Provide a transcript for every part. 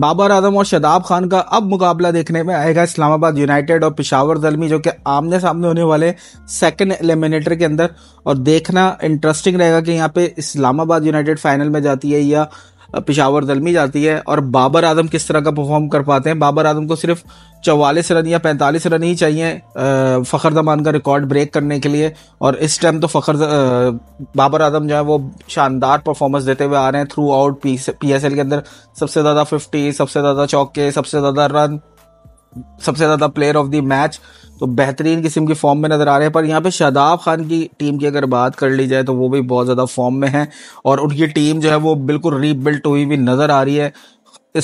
बाबर आजम और शदाब खान का अब मुकाबला देखने में आएगा इस्लामाबाद यूनाइटेड और पिशावर जलमी जो कि आमने सामने होने वाले सेकंड एलिमिनेटर के अंदर और देखना इंटरेस्टिंग रहेगा कि यहाँ पे इस्लामाबाद यूनाइटेड फाइनल में जाती है या पिशावर दलमी जाती है और बाबर आजम किस तरह का परफॉर्म कर पाते हैं बाबर आजम को सिर्फ चवालीस रन या पैंतालीस रन ही चाहिए फ़खर जमान का रिकॉर्ड ब्रेक करने के लिए और इस टाइम तो फ़खर बाबर आजम जो है वो शानदार परफॉर्मेंस देते हुए आ रहे हैं थ्रू आउट पी एल के अंदर सबसे ज़्यादा फिफ्टी सबसे ज़्यादा चौके सबसे ज़्यादा रन सबसे ज़्यादा प्लेयर ऑफ द मैच तो बेहतरीन किस्म की फॉर्म में नज़र आ रहे हैं पर यहाँ पे शादाब खान की टीम की अगर बात कर ली जाए तो वो भी बहुत ज़्यादा फॉर्म में है और उनकी टीम जो है वो बिल्कुल रीबिल्ट हुई हुई नज़र आ रही है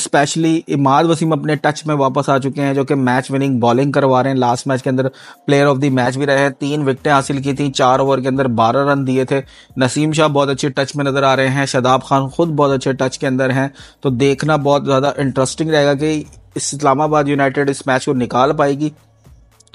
स्पेशली इमाद वसीम अपने टच में वापस आ चुके हैं जो कि मैच विनिंग बॉलिंग करवा रहे हैं लास्ट मैच के अंदर प्लेयर ऑफ द मैच भी रहे हैं तीन विकटें हासिल की थी चार ओवर के अंदर बारह रन दिए थे नसीम शाह बहुत अच्छे टच में नज़र आ रहे हैं शदाब खान खुद बहुत अच्छे टच के अंदर हैं तो देखना बहुत ज़्यादा इंटरेस्टिंग रहेगा कि इस्लामाबाद यूनाइटेड इस मैच को निकाल पाएगी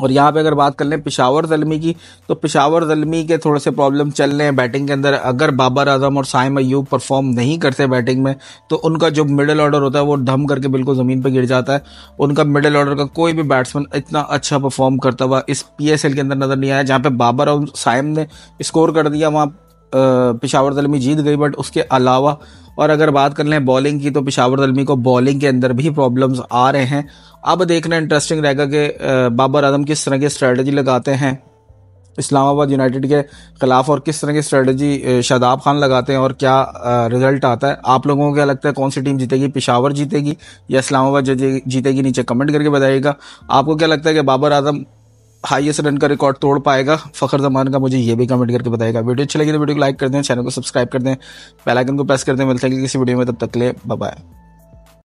और यहाँ पे अगर बात कर लें पिशावर जलमी की तो पिशावर जलमी के थोड़े से प्रॉब्लम चल रहे हैं बैटिंग के अंदर अगर बाबर आजम और साइम अयूब परफॉर्म नहीं करते बैटिंग में तो उनका जो मिडिल ऑर्डर होता है वो धम करके बिल्कुल ज़मीन पर गिर जाता है उनका मिडिल ऑर्डर का कोई भी बैट्समैन इतना अच्छा परफॉर्म करता हुआ इस पी के अंदर नज़र नहीं आया जहाँ पर बाबर और साइम ने स्कोर कर दिया वहाँ पिशावर दलमी जीत गई बट उसके अलावा और अगर बात कर लें बॉलिंग की तो पिशावर दलमी को बॉलिंग के अंदर भी प्रॉब्लम्स आ रहे हैं अब देखना इंटरेस्टिंग रहेगा कि बाबर आजम किस तरह की स्ट्रेटजी लगाते हैं इस्लामाबाद यूनाइटेड के खिलाफ और किस तरह की स्ट्रेटजी शादाब खान लगाते हैं और क्या रिजल्ट आता है आप लोगों को क्या लगता है कौन सी टीम जीतेगी पिशावर जीतेगी या इस्लामाबाद जीतेगी नीचे कमेंट करके बताइएगा आपको क्या लगता है कि बाबर आजम हाईएस्ट रन का रिकॉर्ड तोड़ पाएगा फखर जमान का मुझे ये भी कमेंट करके बताएगा वीडियो अच्छी लगी तो वीडियो को लाइक कर दें चैनल को सब्सक्राइब कर दें बेल आइकन को प्रेस कर दें मिलते हैं किसी वीडियो में तब तक ले बाय